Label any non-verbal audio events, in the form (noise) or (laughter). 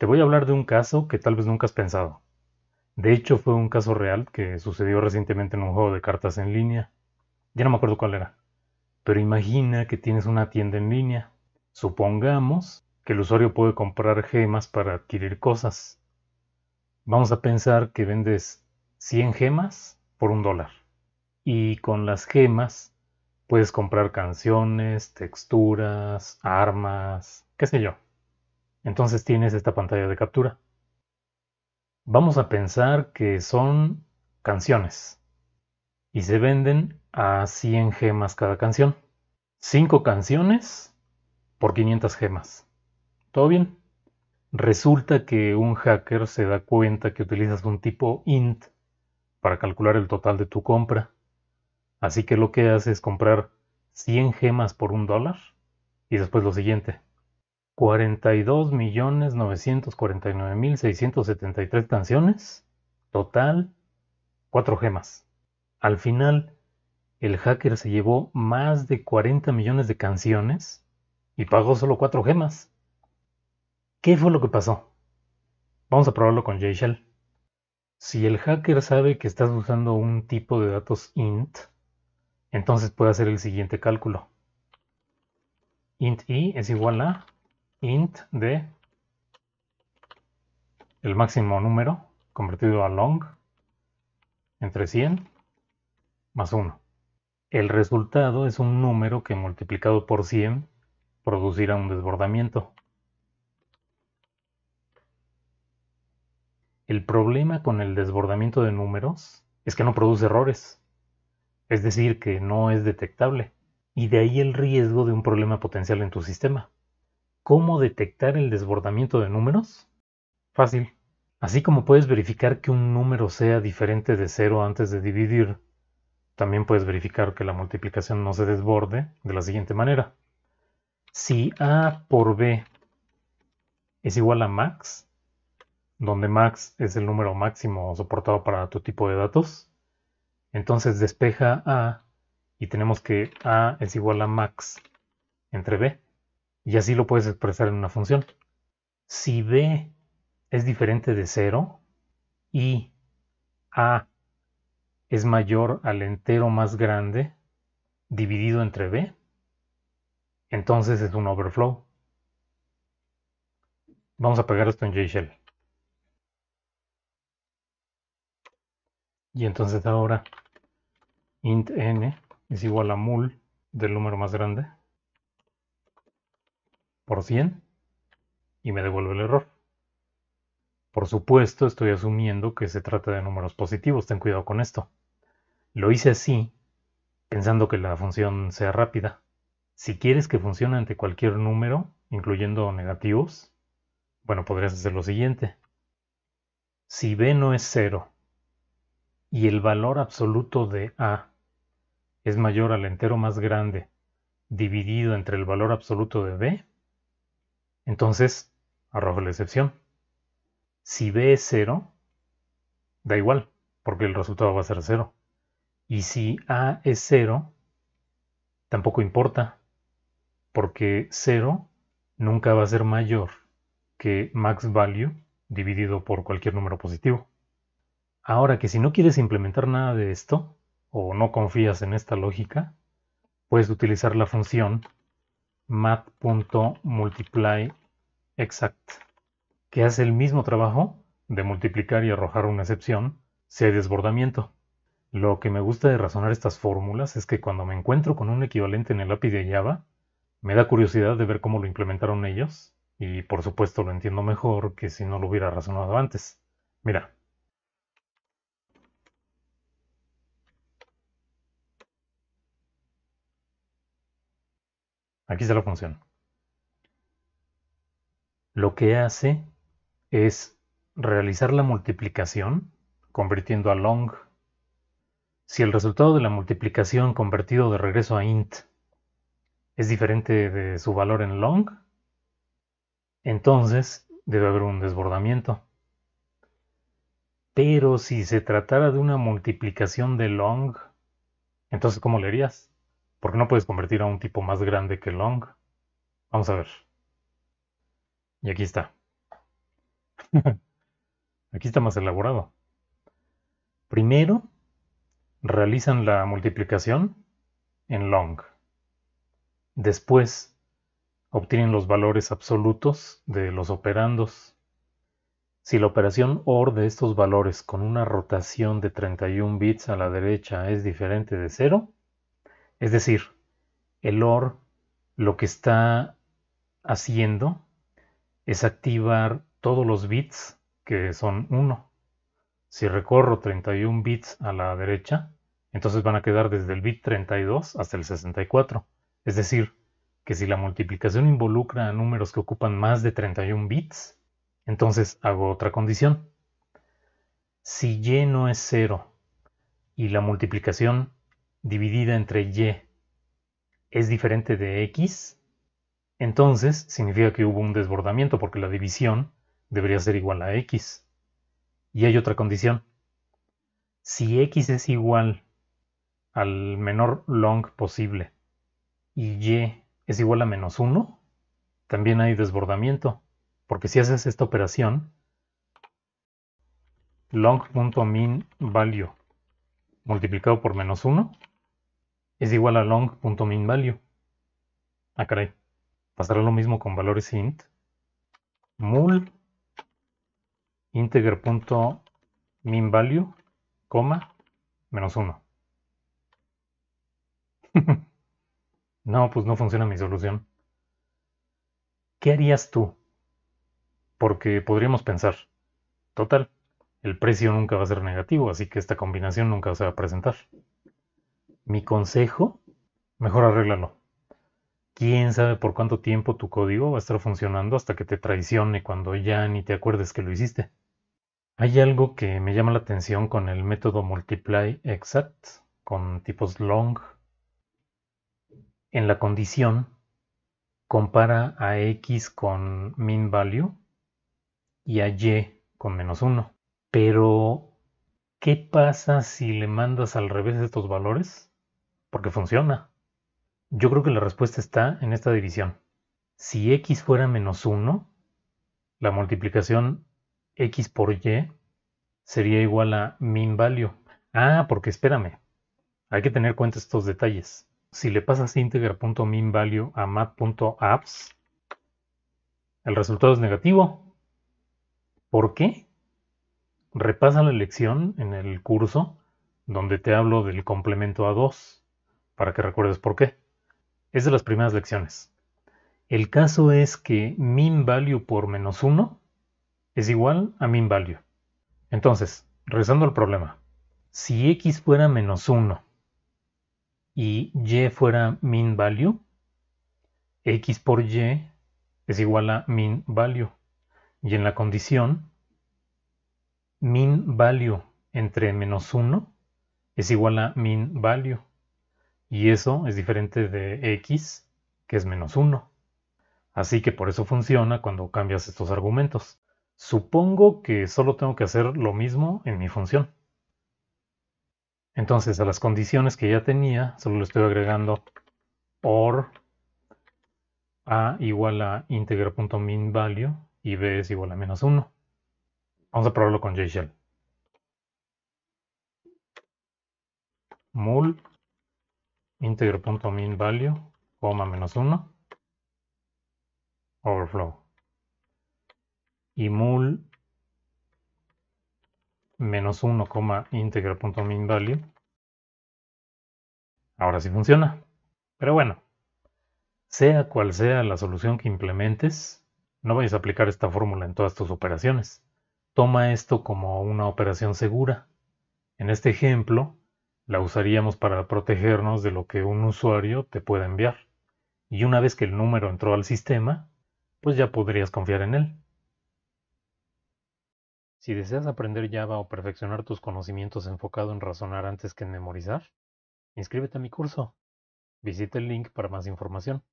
Te voy a hablar de un caso que tal vez nunca has pensado. De hecho, fue un caso real que sucedió recientemente en un juego de cartas en línea. Ya no me acuerdo cuál era. Pero imagina que tienes una tienda en línea. Supongamos que el usuario puede comprar gemas para adquirir cosas. Vamos a pensar que vendes 100 gemas por un dólar. Y con las gemas puedes comprar canciones, texturas, armas, qué sé yo. Entonces tienes esta pantalla de captura. Vamos a pensar que son canciones y se venden a 100 gemas cada canción. 5 canciones por 500 gemas. ¿Todo bien? Resulta que un hacker se da cuenta que utilizas un tipo int para calcular el total de tu compra. Así que lo que hace es comprar 100 gemas por un dólar y después lo siguiente, 42.949.673 canciones, total 4 gemas. Al final, el hacker se llevó más de 40 millones de canciones y pagó solo 4 gemas. ¿Qué fue lo que pasó? Vamos a probarlo con JShell. Si el hacker sabe que estás usando un tipo de datos int, entonces puede hacer el siguiente cálculo. int i es igual a int de el máximo número convertido a long entre 100 más 1. El resultado es un número que multiplicado por 100 producirá un desbordamiento. El problema con el desbordamiento de números es que no produce errores, es decir, que no es detectable, y de ahí el riesgo de un problema potencial en tu sistema. ¿Cómo detectar el desbordamiento de números? Fácil. Así como puedes verificar que un número sea diferente de cero antes de dividir, también puedes verificar que la multiplicación no se desborde de la siguiente manera. Si A por B es igual a max, donde max es el número máximo soportado para tu tipo de datos, entonces despeja A y tenemos que A es igual a max entre B. Y así lo puedes expresar en una función. Si b es diferente de 0 y a es mayor al entero más grande dividido entre b, entonces es un overflow. Vamos a pegar esto en JShell. Y entonces ahora int n es igual a mul del número más grande por 100 y me devuelve el error. Por supuesto, estoy asumiendo que se trata de números positivos, ten cuidado con esto. Lo hice así, pensando que la función sea rápida. Si quieres que funcione ante cualquier número, incluyendo negativos, bueno, podrías hacer lo siguiente. Si b no es 0 y el valor absoluto de a es mayor al entero más grande dividido entre el valor absoluto de b, entonces, arrojo la excepción. Si B es 0, da igual, porque el resultado va a ser 0. Y si A es 0, tampoco importa, porque 0 nunca va a ser mayor que max value dividido por cualquier número positivo. Ahora que si no quieres implementar nada de esto, o no confías en esta lógica, puedes utilizar la función mat.multiply exact, que hace el mismo trabajo de multiplicar y arrojar una excepción si hay desbordamiento. Lo que me gusta de razonar estas fórmulas es que cuando me encuentro con un equivalente en el API de Java, me da curiosidad de ver cómo lo implementaron ellos, y por supuesto lo entiendo mejor que si no lo hubiera razonado antes. Mira. Aquí está la función lo que hace es realizar la multiplicación, convirtiendo a long. Si el resultado de la multiplicación convertido de regreso a int es diferente de su valor en long, entonces debe haber un desbordamiento. Pero si se tratara de una multiplicación de long, entonces ¿cómo le harías? Porque no puedes convertir a un tipo más grande que long. Vamos a ver. Y aquí está. (laughs) aquí está más elaborado. Primero, realizan la multiplicación en long. Después, obtienen los valores absolutos de los operandos. Si la operación OR de estos valores con una rotación de 31 bits a la derecha es diferente de 0, es decir, el OR lo que está haciendo es activar todos los bits que son 1. Si recorro 31 bits a la derecha, entonces van a quedar desde el bit 32 hasta el 64. Es decir, que si la multiplicación involucra números que ocupan más de 31 bits, entonces hago otra condición. Si y no es 0 y la multiplicación dividida entre y es diferente de x, entonces, significa que hubo un desbordamiento porque la división debería ser igual a x. Y hay otra condición. Si x es igual al menor long posible y y es igual a menos 1, también hay desbordamiento. Porque si haces esta operación, long.minValue multiplicado por menos 1 es igual a long.minValue. value. Ah, caray. Pasará lo mismo con valores int. Mul integer.minValue, coma, menos uno. (laughs) no, pues no funciona mi solución. ¿Qué harías tú? Porque podríamos pensar, total, el precio nunca va a ser negativo, así que esta combinación nunca se va a presentar. Mi consejo, mejor arréglalo quién sabe por cuánto tiempo tu código va a estar funcionando hasta que te traicione cuando ya ni te acuerdes que lo hiciste. Hay algo que me llama la atención con el método multiply exact con tipos long. En la condición compara a x con min value y a y con menos 1. Pero, ¿qué pasa si le mandas al revés estos valores? Porque funciona. Yo creo que la respuesta está en esta división. Si x fuera menos 1, la multiplicación x por y sería igual a min value. Ah, porque espérame, hay que tener cuenta estos detalles. Si le pasas integer.minValue a mat.apps, el resultado es negativo. ¿Por qué? Repasa la lección en el curso donde te hablo del complemento a 2 para que recuerdes por qué. Es de las primeras lecciones. El caso es que min value por menos 1 es igual a min value. Entonces, rezando el problema, si x fuera menos 1 y y fuera min value, x por y es igual a min value. Y en la condición, min value entre menos 1 es igual a min value. Y eso es diferente de x, que es menos 1. Así que por eso funciona cuando cambias estos argumentos. Supongo que solo tengo que hacer lo mismo en mi función. Entonces a las condiciones que ya tenía, solo lo estoy agregando por a igual a integer.minValue y b es igual a menos 1. Vamos a probarlo con JShell. mul integer.minValue, coma menos 1, overflow. Y mul menos 1, integer.minValue. Ahora sí funciona. Pero bueno, sea cual sea la solución que implementes, no vayas a aplicar esta fórmula en todas tus operaciones. Toma esto como una operación segura. En este ejemplo, la usaríamos para protegernos de lo que un usuario te pueda enviar. Y una vez que el número entró al sistema, pues ya podrías confiar en él. Si deseas aprender Java o perfeccionar tus conocimientos enfocado en razonar antes que en memorizar, inscríbete a mi curso. Visita el link para más información.